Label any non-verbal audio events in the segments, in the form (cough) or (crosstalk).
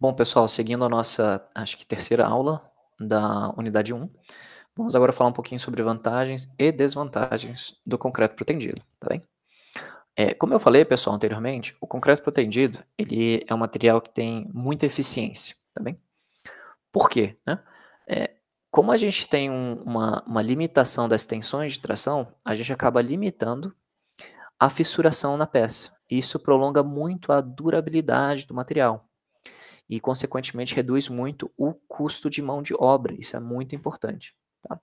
Bom, pessoal, seguindo a nossa, acho que terceira aula da unidade 1, vamos agora falar um pouquinho sobre vantagens e desvantagens do concreto protendido, tá bem? É, como eu falei, pessoal, anteriormente, o concreto protendido, ele é um material que tem muita eficiência, tá bem? Por quê? Né? É, como a gente tem um, uma, uma limitação das tensões de tração, a gente acaba limitando a fissuração na peça. Isso prolonga muito a durabilidade do material, e, consequentemente, reduz muito o custo de mão de obra. Isso é muito importante. Tá?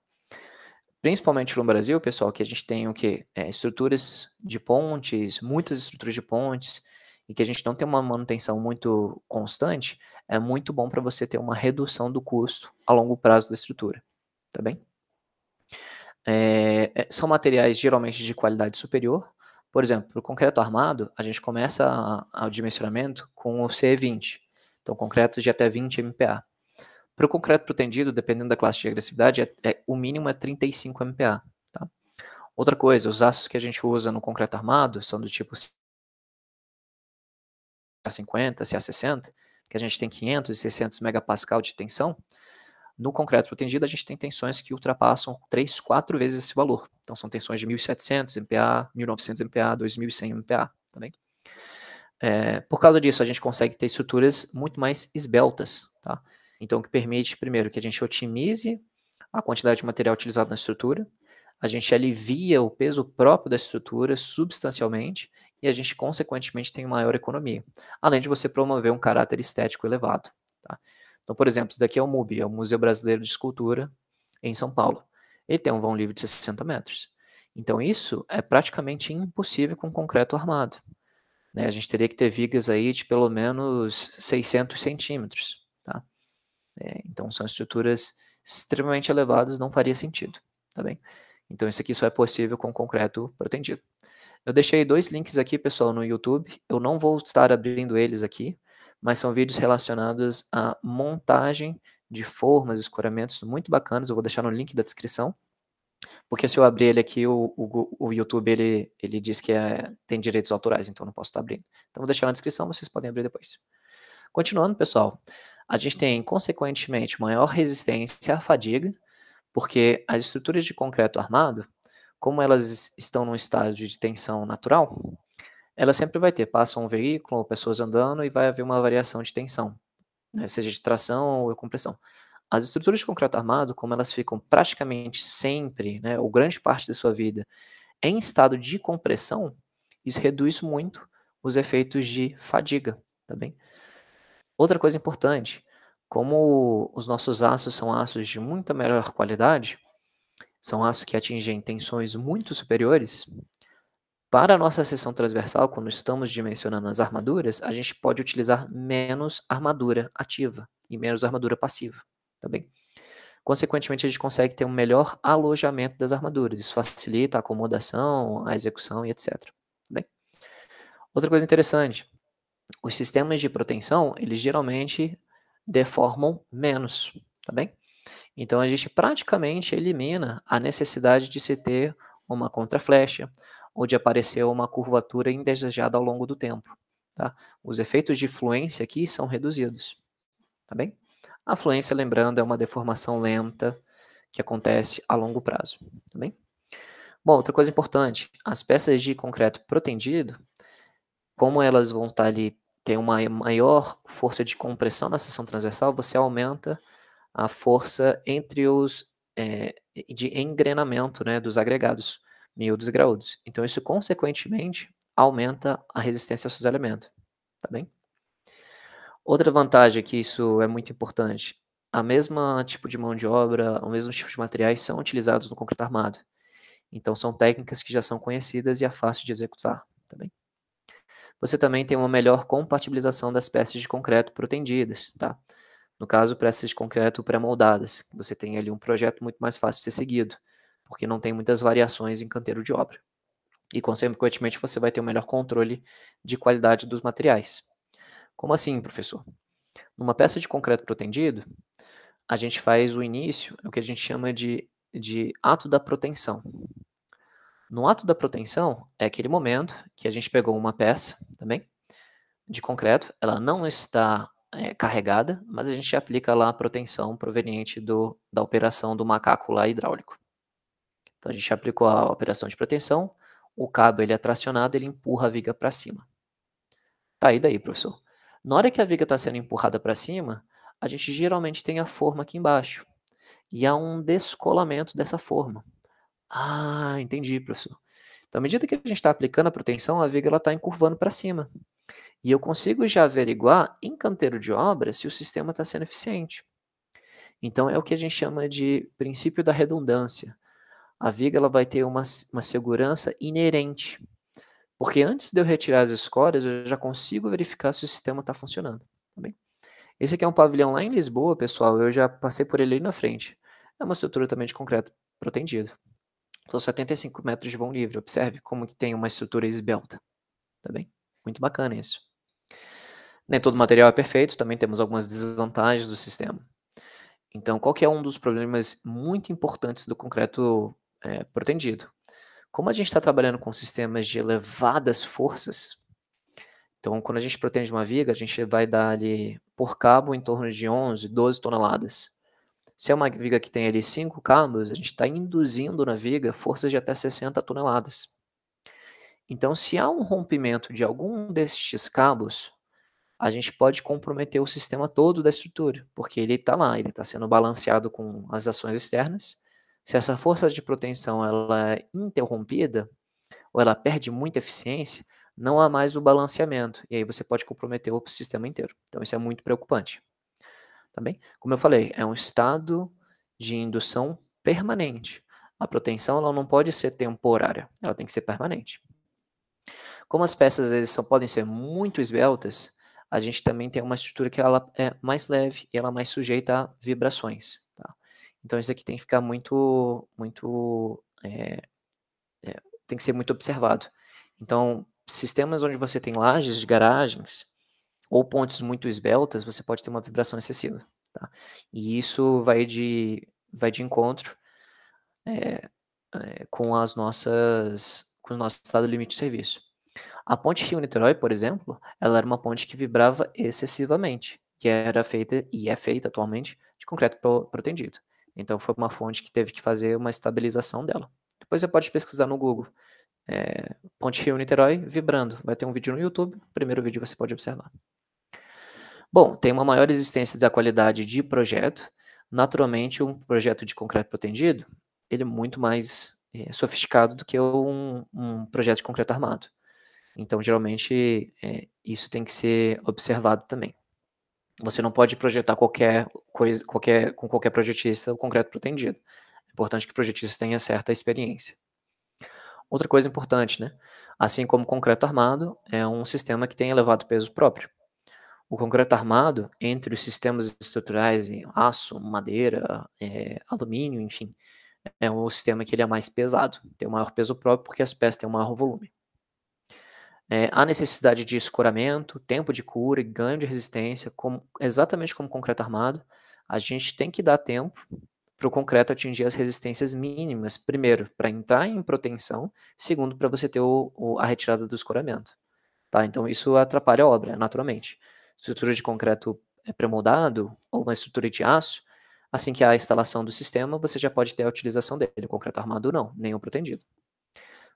Principalmente no Brasil, pessoal, que a gente tem o quê? É, estruturas de pontes, muitas estruturas de pontes, e que a gente não tem uma manutenção muito constante, é muito bom para você ter uma redução do custo a longo prazo da estrutura. Tá bem? É, é são materiais geralmente de qualidade superior. Por exemplo, o concreto armado, a gente começa o dimensionamento com o C20, então, concretos de é até 20 MPa. Para o concreto pretendido, dependendo da classe de agressividade, é, é o mínimo é 35 MPa. Tá? Outra coisa, os aços que a gente usa no concreto armado são do tipo CA50, CA60, que a gente tem 500 e 600 megapascal de tensão. No concreto pretendido, a gente tem tensões que ultrapassam 3, 4 vezes esse valor. Então, são tensões de 1.700 MPa, 1.900 MPa, 2.100 MPa também. Tá é, por causa disso, a gente consegue ter estruturas muito mais esbeltas, tá? Então, o que permite, primeiro, que a gente otimize a quantidade de material utilizado na estrutura, a gente alivia o peso próprio da estrutura substancialmente e a gente, consequentemente, tem maior economia, além de você promover um caráter estético elevado. Tá? Então, por exemplo, isso daqui é o MUB, é o Museu Brasileiro de Escultura em São Paulo. Ele tem um vão livre de 60 metros. Então, isso é praticamente impossível com concreto armado. Né? A gente teria que ter vigas aí de pelo menos 600 centímetros. Tá? É, então, são estruturas extremamente elevadas, não faria sentido. Tá bem? Então, isso aqui só é possível com concreto protendido. Eu deixei dois links aqui, pessoal, no YouTube. Eu não vou estar abrindo eles aqui, mas são vídeos relacionados à montagem de formas, escoramentos muito bacanas. Eu vou deixar no link da descrição. Porque se eu abrir ele aqui, o, o, o YouTube ele, ele diz que é, tem direitos autorais, então não posso estar abrindo. Então vou deixar na descrição, vocês podem abrir depois. Continuando, pessoal, a gente tem, consequentemente, maior resistência à fadiga, porque as estruturas de concreto armado, como elas estão num estágio de tensão natural, ela sempre vai ter, passa um veículo, ou pessoas andando e vai haver uma variação de tensão, né, seja de tração ou compressão. As estruturas de concreto armado, como elas ficam praticamente sempre, né, ou grande parte da sua vida, em estado de compressão, isso reduz muito os efeitos de fadiga, tá bem? Outra coisa importante, como os nossos aços são aços de muita melhor qualidade, são aços que atingem tensões muito superiores, para a nossa seção transversal, quando estamos dimensionando as armaduras, a gente pode utilizar menos armadura ativa e menos armadura passiva também. Consequentemente, a gente consegue ter um melhor alojamento das armaduras. Isso facilita a acomodação, a execução e etc. Tá bem, outra coisa interessante, os sistemas de proteção, eles geralmente deformam menos, tá bem? Então, a gente praticamente elimina a necessidade de se ter uma contraflecha ou de aparecer uma curvatura indesejada ao longo do tempo, tá? Os efeitos de fluência aqui são reduzidos, tá bem? A fluência, lembrando, é uma deformação lenta que acontece a longo prazo, tá bem? Bom, outra coisa importante, as peças de concreto protendido, como elas vão estar tá ali, tem uma maior força de compressão na seção transversal, você aumenta a força entre os é, de engrenamento né, dos agregados, miúdos e graúdos. Então, isso, consequentemente, aumenta a resistência ao cisalhamento, tá bem? Outra vantagem é que isso é muito importante, a mesma tipo de mão de obra, o mesmo tipo de materiais são utilizados no concreto armado. Então são técnicas que já são conhecidas e é fácil de executar, tá bem? Você também tem uma melhor compatibilização das peças de concreto protendidas, tá? No caso, peças de concreto pré-moldadas. Você tem ali um projeto muito mais fácil de ser seguido, porque não tem muitas variações em canteiro de obra. E, consequentemente, você vai ter um melhor controle de qualidade dos materiais. Como assim, professor? Numa peça de concreto protendido, a gente faz o início, é o que a gente chama de, de ato da protensão. No ato da protensão é aquele momento que a gente pegou uma peça também tá de concreto, ela não está é, carregada, mas a gente aplica lá a proteção proveniente do, da operação do macaco lá hidráulico. Então a gente aplicou a operação de proteção, o cabo ele é tracionado, ele empurra a viga para cima. Tá aí daí, professor. Na hora que a viga está sendo empurrada para cima, a gente geralmente tem a forma aqui embaixo. E há um descolamento dessa forma. Ah, entendi, professor. Então, à medida que a gente está aplicando a proteção, a viga está encurvando para cima. E eu consigo já averiguar em canteiro de obra se o sistema está sendo eficiente. Então, é o que a gente chama de princípio da redundância. A viga ela vai ter uma, uma segurança inerente. Porque antes de eu retirar as escórias, eu já consigo verificar se o sistema está funcionando. Tá bem? Esse aqui é um pavilhão lá em Lisboa, pessoal. Eu já passei por ele ali na frente. É uma estrutura também de concreto protendido. São 75 metros de vão livre. Observe como que tem uma estrutura esbelta. Tá bem? Muito bacana isso. Nem todo material é perfeito, também temos algumas desvantagens do sistema. Então, qual que é um dos problemas muito importantes do concreto é, protendido? Como a gente está trabalhando com sistemas de elevadas forças, então quando a gente protege uma viga, a gente vai dar ali por cabo em torno de 11, 12 toneladas. Se é uma viga que tem ali 5 cabos, a gente está induzindo na viga forças de até 60 toneladas. Então, se há um rompimento de algum destes cabos, a gente pode comprometer o sistema todo da estrutura, porque ele está lá, ele está sendo balanceado com as ações externas se essa força de proteção ela é interrompida, ou ela perde muita eficiência, não há mais o balanceamento. E aí você pode comprometer o sistema inteiro. Então isso é muito preocupante. Tá bem? Como eu falei, é um estado de indução permanente. A proteção ela não pode ser temporária, ela tem que ser permanente. Como as peças só podem ser muito esbeltas, a gente também tem uma estrutura que ela é mais leve e ela é mais sujeita a vibrações. Então isso aqui tem que ficar muito, muito, é, é, tem que ser muito observado. Então sistemas onde você tem lajes de garagens ou pontes muito esbeltas, você pode ter uma vibração excessiva. Tá? E isso vai de, vai de encontro é, com as nossas, com o nosso estado limite de serviço. A ponte Rio-Niterói, por exemplo, ela era uma ponte que vibrava excessivamente, que era feita e é feita atualmente de concreto protendido. Pro então foi uma fonte que teve que fazer uma estabilização dela. Depois você pode pesquisar no Google. É, Ponte Rio Niterói vibrando. Vai ter um vídeo no YouTube. Primeiro vídeo você pode observar. Bom, tem uma maior existência da qualidade de projeto. Naturalmente, um projeto de concreto protendido, ele é muito mais é, sofisticado do que um, um, projeto de concreto armado. Então, geralmente, é, isso tem que ser observado também. Você não pode projetar qualquer coisa, qualquer, com qualquer projetista o concreto pretendido. É importante que o projetista tenha certa experiência. Outra coisa importante, né? Assim como o concreto armado, é um sistema que tem elevado peso próprio. O concreto armado, entre os sistemas estruturais em aço, madeira, é, alumínio, enfim, é um sistema que ele é mais pesado, tem um maior peso próprio porque as peças têm um maior volume. É, necessidade de escoramento, tempo de cura e ganho de resistência, como, exatamente como concreto armado. A gente tem que dar tempo para o concreto atingir as resistências mínimas, primeiro, para entrar em proteção; segundo, para você ter o, o, a retirada do escoramento. Tá? Então, isso atrapalha a obra, naturalmente. Estrutura de concreto é pré-moldado ou uma estrutura de aço, assim que há a instalação do sistema, você já pode ter a utilização dele, o concreto armado não, nem o protendido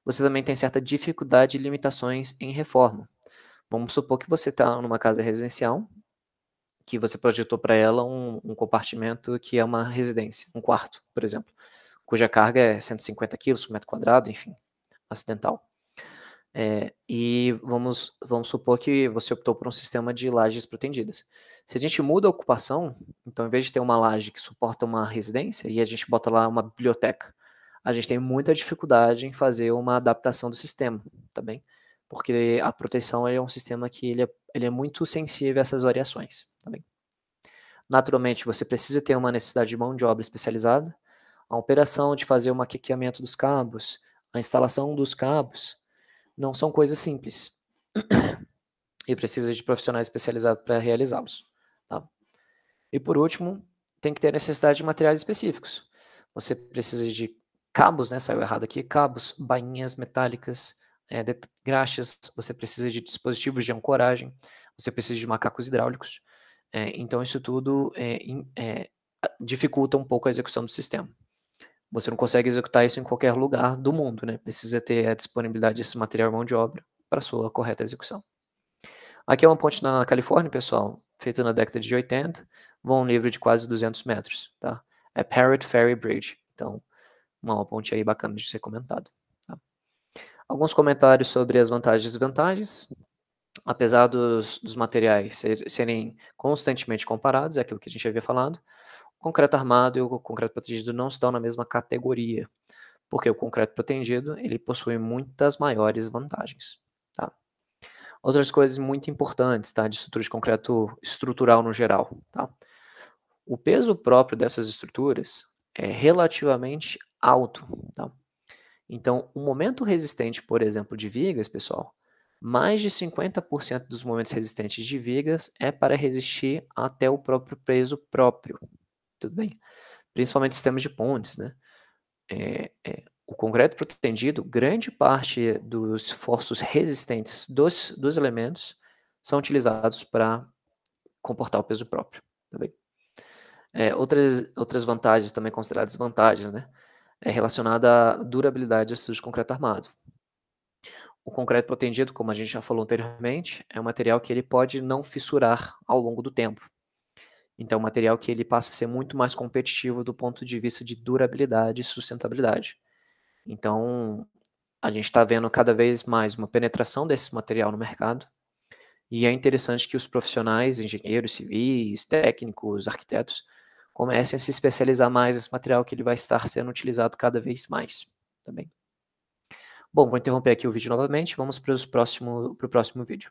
você também tem certa dificuldade e limitações em reforma. Vamos supor que você está numa casa residencial, que você projetou para ela um, um, compartimento que é uma residência, um quarto, por exemplo, cuja carga é 150 quilos por metro quadrado, enfim, acidental. É, e vamos, vamos supor que você optou por um sistema de lajes protendidas. Se a gente muda a ocupação, então em vez de ter uma laje que suporta uma residência, e a gente bota lá uma biblioteca, a gente tem muita dificuldade em fazer uma adaptação do sistema, tá bem? Porque a proteção é um sistema que ele é, ele é muito sensível a essas variações, tá bem? Naturalmente, você precisa ter uma necessidade de mão de obra especializada, a operação de fazer o maquiqueamento dos cabos, a instalação dos cabos, não são coisas simples. (clears throat) e precisa de profissionais especializados para realizá-los. Tá? E por último, tem que ter necessidade de materiais específicos. Você precisa de cabos, né? Saiu errado aqui. Cabos, bainhas metálicas, é, de, graxas. Você precisa de dispositivos de ancoragem. Você precisa de macacos hidráulicos. É, então, isso tudo é, dificulta um pouco a execução do sistema. Você não consegue executar isso em qualquer lugar do mundo, né? Precisa ter a disponibilidade desse material mão de obra para sua correta execução. Aqui é uma ponte na Califórnia, pessoal, feita na década de 80, vão um livro de quase 200 metros, tá? É Parrot Ferry Bridge. Então, uma ponte aí bacana de ser comentado. Tá? Alguns comentários sobre as vantagens e desvantagens. Apesar dos, dos materiais ser, serem constantemente comparados, é aquilo que a gente havia falado, o concreto armado e o concreto protegido não estão na mesma categoria, porque o concreto protegido ele possui muitas maiores vantagens. Tá? Outras coisas muito importantes tá? de estrutura de concreto estrutural no geral. Tá? O peso próprio dessas estruturas é relativamente alto. Tá? Então, o momento resistente, por exemplo, de vigas, pessoal, mais de 50% dos momentos resistentes de vigas é para resistir até o próprio peso próprio. Tudo bem? Principalmente sistemas de pontes, né? É, é, o concreto protendido, grande parte dos esforços resistentes dos, dos elementos são utilizados para comportar o peso próprio. Tá bem? É, outras, outras vantagens também consideradas vantagens, né? é relacionada à durabilidade de estudos de concreto armado. O concreto protendido, como a gente já falou anteriormente, é um material que ele pode não fissurar ao longo do tempo. Então, é um material que ele passa a ser muito mais competitivo do ponto de vista de durabilidade e sustentabilidade. Então, a gente está vendo cada vez mais uma penetração desse material no mercado. E é interessante que os profissionais, engenheiros civis, técnicos, arquitetos, comecem a se especializar mais nesse material que ele vai estar sendo utilizado cada vez mais, tá bem? Bom, vou interromper aqui o vídeo novamente, vamos para o próximo, próximo vídeo.